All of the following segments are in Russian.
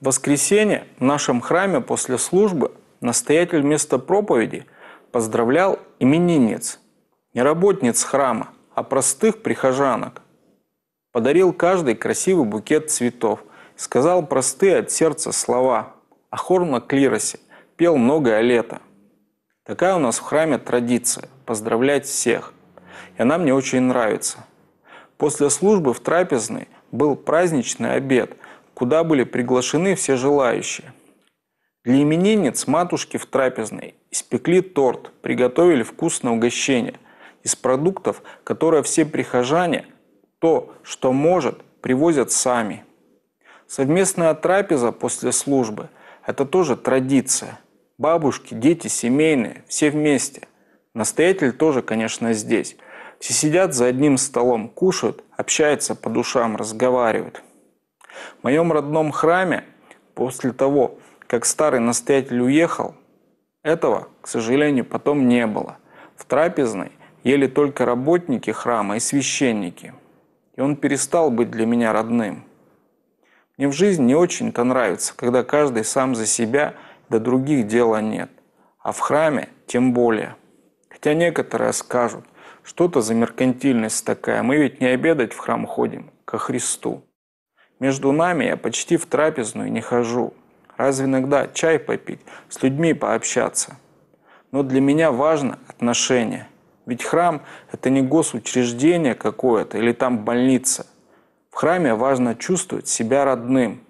В воскресенье в нашем храме после службы настоятель вместо проповеди поздравлял именинниц, не работниц храма, а простых прихожанок. Подарил каждый красивый букет цветов, сказал простые от сердца слова, а хор на клиросе пел многое лето. Такая у нас в храме традиция – поздравлять всех. И она мне очень нравится. После службы в трапезной был праздничный обед – куда были приглашены все желающие. Для именинниц матушки в трапезной испекли торт, приготовили вкусное угощение из продуктов, которые все прихожане, то, что может, привозят сами. Совместная трапеза после службы – это тоже традиция. Бабушки, дети, семейные, все вместе. Настоятель тоже, конечно, здесь. Все сидят за одним столом, кушают, общаются по душам, разговаривают. В моем родном храме, после того, как старый настоятель уехал, этого, к сожалению, потом не было. В трапезной ели только работники храма и священники. И он перестал быть для меня родным. Мне в жизни не очень-то нравится, когда каждый сам за себя, до да других дела нет. А в храме тем более. Хотя некоторые скажут, что-то за меркантильность такая, мы ведь не обедать в храм ходим, ко Христу. Между нами я почти в трапезную не хожу. Разве иногда чай попить, с людьми пообщаться? Но для меня важно отношение. Ведь храм – это не госучреждение какое-то или там больница. В храме важно чувствовать себя родным,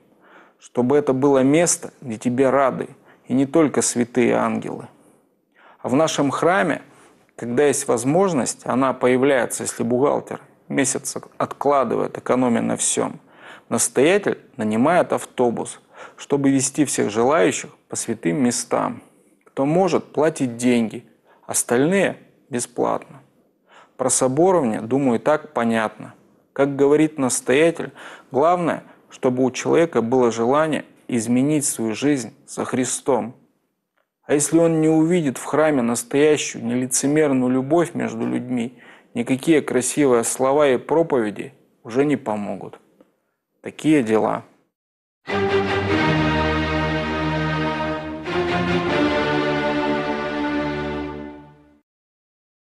чтобы это было место, где тебе рады, и не только святые ангелы. А в нашем храме, когда есть возможность, она появляется, если бухгалтер месяц откладывает, экономя на всем – Настоятель нанимает автобус, чтобы вести всех желающих по святым местам. Кто может, платить деньги, остальные – бесплатно. Про соборовне, думаю, так понятно. Как говорит настоятель, главное, чтобы у человека было желание изменить свою жизнь со Христом. А если он не увидит в храме настоящую нелицемерную любовь между людьми, никакие красивые слова и проповеди уже не помогут. Такие дела.